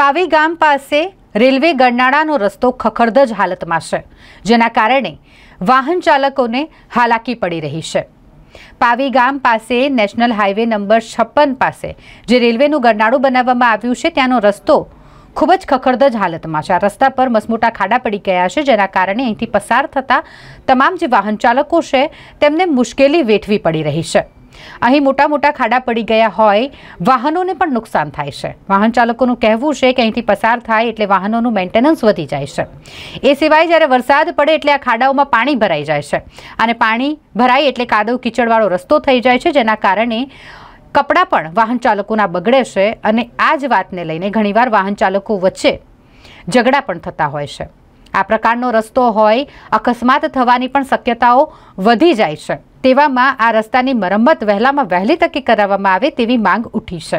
પાવી ગામ પાસે રેલવે ગરનાળાનો રસ્તો ખખડધજ હાલતમાં છે જેના કારણે વાહન ચાલકોને હાલાકી પડી રહી છે પાવી ગામ પાસે નેશનલ હાઈવે નંબર છપ્પન પાસે જે રેલવેનું ગરનાળું બનાવવામાં આવ્યું છે ત્યાંનો રસ્તો ખૂબ જ ખખડધજ હાલતમાં છે આ રસ્તા પર મસમોટા ખાડા પડી ગયા છે જેના કારણે અહીંથી પસાર થતા તમામ જે વાહન ચાલકો છે તેમને મુશ્કેલી વેઠવી પડી રહી છે અહીં મોટા મોટા ખાડા પડી ગયા હોય વાહનોને પણ નુકસાન થાય છે વાહન ચાલકોનું કહેવું છે કે અહીંથી પસાર થાય એટલે વાહનોનું મેન્ટેનન્સ વધી જાય છે એ સિવાય જ્યારે વરસાદ પડે એટલે આ ખાડાઓમાં પાણી ભરાઈ જાય છે અને પાણી ભરાય એટલે કાદવ કીચડવાળો રસ્તો થઈ જાય છે જેના કારણે કપડાં પણ વાહન ચાલકોના બગડે છે અને આ જ વાતને લઈને ઘણીવાર વાહન ચાલકો વચ્ચે ઝઘડા પણ થતા હોય છે આ પ્રકારનો રસ્તો હોય અકસ્માત થવાની પણ શક્યતાઓ વધી જાય છે તેવામાં આ રસ્તાની મરમ્મત વહેલામાં વહેલી તકે કરાવવામાં આવે તેવી માંગ ઉઠી છે